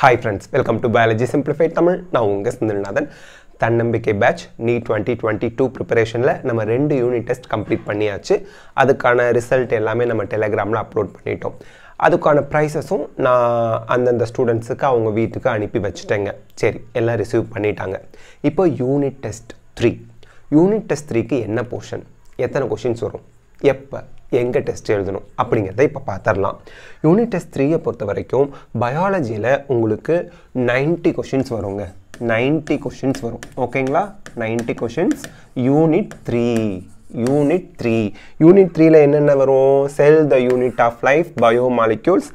Hi friends welcome to biology simplify Tamil நான் உங்கள் சுந்தரநாதன் தன்னம்பிக்கை பேட்ச் நீ டுவெண்ட்டி டுவெண்ட்டி டூ ப்ரிப்பரேஷனில் நம்ம ரெண்டு யூனிட் டெஸ்ட் கம்ப்ளீட் பண்ணியாச்சு அதுக்கான ரிசல்ட் எல்லாமே நம்ம டெலகிராமில் அப்லோட் பண்ணிட்டோம் அதுக்கான ப்ரைஸஸும் நான் அந்தந்த ஸ்டூடெண்ட்ஸுக்கு அவங்க வீட்டுக்கு அனுப்பி வச்சுட்டேங்க சரி எல்லாம் ரிசீவ் பண்ணிட்டாங்க இப்போ unit test three unit test த்ரீக்கு என்ன போர்ஷன் எத்தனை கொஷின்ஸ் வரும் எப்போ எங்கே டெஸ்ட் எழுதணும் அப்படிங்கிறத இப்போ பார்த்துடலாம் யூனிட் டெஸ்ட் த்ரீயை பொறுத்த வரைக்கும் பயாலஜியில் உங்களுக்கு நைன்ட்டி கொஷின்ஸ் வருங்க நைன்ட்டி கொஷின்ஸ் வரும் ஓகேங்களா ninety questions unit three unit three unit த்ரீல என்னென்ன வரும் cell the unit of life biomolecules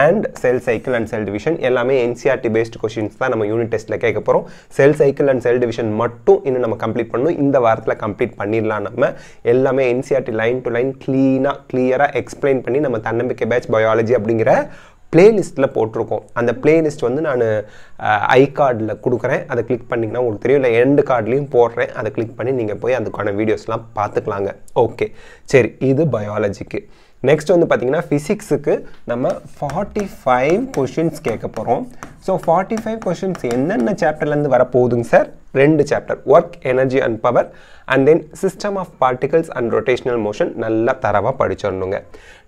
and cell cycle and cell division எல்லாமே என்சிஆர்டி பேஸ்ட் கொஷின்ஸ் தான் நம்ம யூனிட் டெஸ்ட்டில் கேட்க போகிறோம் cell cycle and cell division மட்டும் இன்னும் நம்ம கம்ப்ளீட் பண்ணணும் இந்த வாரத்தில் கம்ப்ளீட் பண்ணிடலாம் நம்ம எல்லாமே என்சிஆர்டி லைன் டு லைன் க்ளீனாக கிளியராக எக்ஸ்பிளைன் பண்ணி நம்ம தன்னம்பிக்கை பேட்ச் பயாலஜி அப்படிங்கிற பிளேலிஸ்ட்டில் போட்டிருக்கோம் அந்த பிளேலிஸ்ட் வந்து நான் ஐ கார்டில் கொடுக்குறேன் அதை கிளிக் பண்ணிங்கன்னா உங்களுக்கு தெரியும் இல்லை எண்டு கார்ட்லேயும் போடுறேன் அதை கிளிக் பண்ணி நீங்கள் போய் அதுக்கான வீடியோஸ்லாம் பார்த்துக்கலாங்க ஓகே சரி இது பயாலஜிக்கு நெக்ஸ்ட் வந்து பார்த்தீங்கன்னா ஃபிசிக்ஸுக்கு நம்ம ஃபார்ட்டி ஃபைவ் கொஷின்ஸ் கேட்க போகிறோம் ஸோ ஃபார்ட்டி ஃபைவ் கொஷின்ஸ் என்னென்ன சாப்டர்லேருந்து வரப்போகுதுங்க சார் ரெண்டு chapter work energy and power and then system of particles and rotational motion நல்லா தரவாக படிச்சிடணுங்க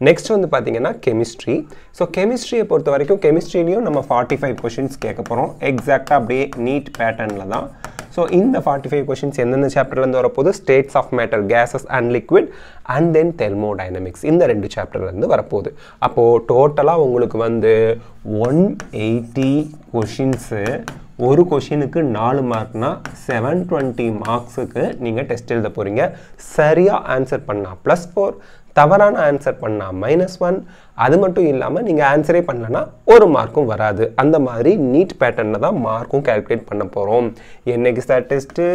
நெக்ஸ்ட் வந்து பார்த்தீங்கன்னா கெமிஸ்ட்ரி ஸோ கெமிஸ்ட்ரியை பொறுத்த வரைக்கும் கெமிஸ்ட்ரிலையும் நம்ம ஃபார்ட்டி ஃபைவ் கொஷின்ஸ் கேட்க போகிறோம் எக்ஸாக்டாக அப்படியே நீட் பேட்டர்னில் தான் ஸோ இந்த ஃபார்ட்டி ஃபைவ் கொஷின்ஸ் எந்தெந்த சாப்டர்லேருந்து வரப்போது states of matter gases and liquid and then thermodynamics இந்த ரெண்டு சாப்டர்லேருந்து வரப்போகுது அப்போது டோட்டலாக உங்களுக்கு வந்து ஒன் எயிட்டி கொஷின்ஸு ஒரு கொஷினுக்கு நாலு மார்க்னா செவன் டுவெண்ட்டி மார்க்ஸுக்கு நீங்கள் டெஸ்ட் எழுத போகிறீங்க சரியாக ஆன்சர் பண்ணால் ப்ளஸ் ஃபோர் தவறான ஆன்சர் பண்ணால் மைனஸ் ஒன் அது மட்டும் இல்லாமல் நீங்கள் ஆன்சரே பண்ணலன்னா ஒரு மார்க்கும் வராது அந்த மாதிரி நீட் பேட்டர்னில் தான் மார்க்கும் கேல்குலேட் பண்ண போகிறோம் என்னைக்கு சார் டெஸ்ட்டு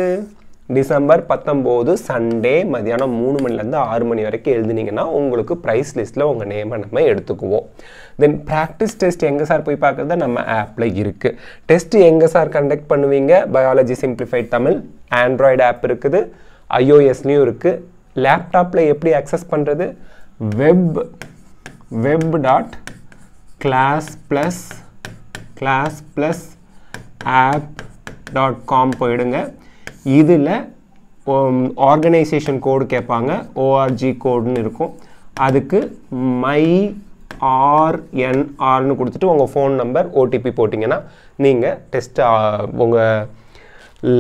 டிசம்பர் பத்தொம்போது சண்டே மதியானம் மூணு மணிலேருந்து ஆறு மணி வரைக்கும் எழுதுனீங்கன்னா உங்களுக்கு ப்ரைஸ் லிஸ்ட்டில் உங்கள் நேமை நம்ம எடுத்துக்குவோம் தென் ப்ராக்டிஸ் டெஸ்ட் எங்கே சார் போய் பார்க்குறது நம்ம ஆப்பில் இருக்குது டெஸ்ட் எங்கே சார் கண்டக்ட் பண்ணுவீங்க biology simplified Tamil Android app இருக்குது ஐஓஎஸ்லேயும் இருக்குது லேப்டாப்பில் எப்படி அக்சஸ் பண்ணுறது web web dot class plus class plus app dot com போயிடுங்க இதில் ஆர்கனைசேஷன் கோடு கேட்பாங்க ஓஆர்ஜி கோடுன்னு இருக்கும் அதுக்கு மை ஆர்என்ஆர்னு கொடுத்துட்டு உங்கள் ஃபோன் நம்பர் ஓடிபி போட்டிங்கன்னா நீங்கள் டெஸ்ட் உங்கள்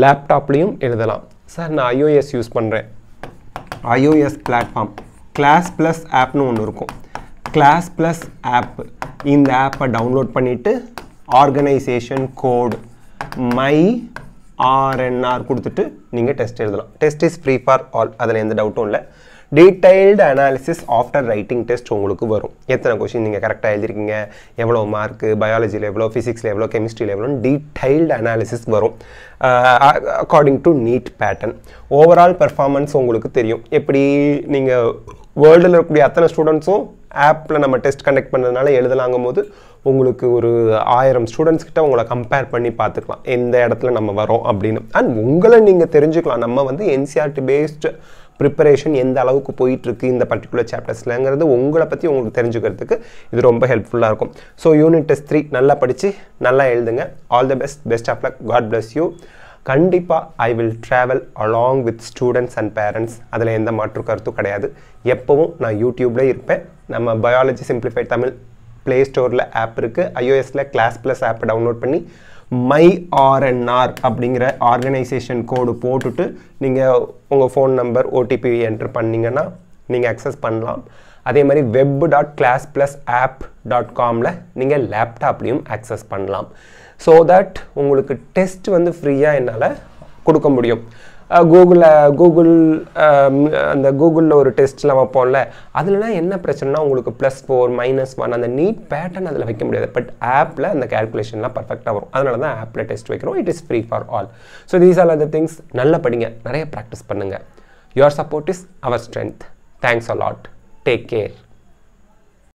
லேப்டாப்லேயும் எழுதலாம் சார் நான் ஐஓஎஸ் யூஸ் பண்ணுறேன் ஐஓஎஸ் பிளாட்ஃபார்ம் கிளாஸ் ப்ளஸ் ஆப்னு ஒன்று இருக்கும் கிளாஸ் ப்ளஸ் ஆப் இந்த ஆப்பை டவுன்லோட் பண்ணிவிட்டு ஆர்கனைசேஷன் கோடு மை ஆர்என்ஆர் கொடுத்துட்டு நீங்கள் டெஸ்ட் எழுதலாம் test is free for all அதில் எந்த டவுட்டும் இல்லை detailed analysis after writing test உங்களுக்கு வரும் எத்தனை கொஷின் நீங்கள் கரெக்டாக எழுதிருக்கீங்க எவ்வளோ மார்க்கு பயாலஜியில் எவ்வளோ ஃபிசிக்ஸில் எவ்வளோ கெமிஸ்ட்ரியில் எவ்வளோன்னு டீடைல்டு அனாலிசிஸ் வரும் according to NEET pattern overall performance உங்களுக்கு தெரியும் எப்படி நீங்கள் வேர்ல்டில் இருக்கக்கூடிய அத்தனை ஸ்டூடெண்ட்ஸும் ஆப்பில் நம்ம டெஸ்ட் கண்டக்ட் பண்ணதுனால எழுதலாங்கும் போது உங்களுக்கு ஒரு ஆயிரம் ஸ்டூடெண்ட்ஸ் கிட்ட உங்களை கம்பேர் பண்ணி பார்த்துக்கலாம் எந்த இடத்துல நம்ம வரோம் அப்படின்னு அண்ட் உங்களை நீங்கள் தெரிஞ்சுக்கலாம் நம்ம வந்து என்சிஆர்டி பேஸ்டு ப்ரிப்பரேஷன் எந்த அளவுக்கு போயிட்டுருக்கு இந்த பர்டிகுலர் சாப்டர்ஸ்லங்கிறது உங்களை பற்றி உங்களுக்கு தெரிஞ்சுக்கிறதுக்கு இது ரொம்ப ஹெல்ப்ஃபுல்லாக இருக்கும் ஸோ யூனிட் டெஸ்ட் த்ரீ நல்லா படித்து நல்லா எழுதுங்க all the best best of luck God bless you கண்டிப்பாக I will travel along with students and parents அதில் எந்த மாற்று கருத்தும் கிடையாது எப்போவும் நான் யூடியூப்லேயே இருப்பேன் நம்ம பயாலஜி சிம்பிளிஃபை தமிழ் ப்ளே ஸ்டோரில் ஆப் இருக்குது ஐஓஎஸில் கிளாஸ் ப்ளஸ் ஆப் டவுன்லோட் பண்ணி மை ஆர்என்ஆர் அப்படிங்கிற ஆர்கனைசேஷன் கோடு போட்டுட்டு நீங்கள் உங்கள் ஃபோன் நம்பர் ஓடிபி என்ட்ரு பண்ணிங்கன்னா நீங்கள் அக்சஸ் பண்ணலாம் அதே மாதிரி web dot class plus app dot காமில் நீங்கள் லேப்டாப்லேயும் அக்சஸ் பண்ணலாம் ஸோ தட் உங்களுக்கு டெஸ்ட் வந்து ஃப்ரீயாக என்னால் கொடுக்க முடியும் கூகுளில் கூகுள் அந்த கூகுளில் ஒரு டெஸ்ட்லாம் வைப்போம்ல அதுலலாம் என்ன பிரச்சனைனா உங்களுக்கு ப்ளஸ் ஃபோர் மைனஸ் ஒன் அந்த நீட் பேட்டர்ன் அதில் வைக்க முடியாது பட் ஆப்பில் அந்த கேல்குலேஷன்லாம் பர்ஃபெக்டாக வரும் அதனால தான் ஆப்பில் டெஸ்ட் வைக்கிறோம் it is free for all so these all the things நல்லா படிங்க நிறைய ப்ராக்டிஸ் பண்ணுங்கள் your support is our strength Thanks a lot. Take care.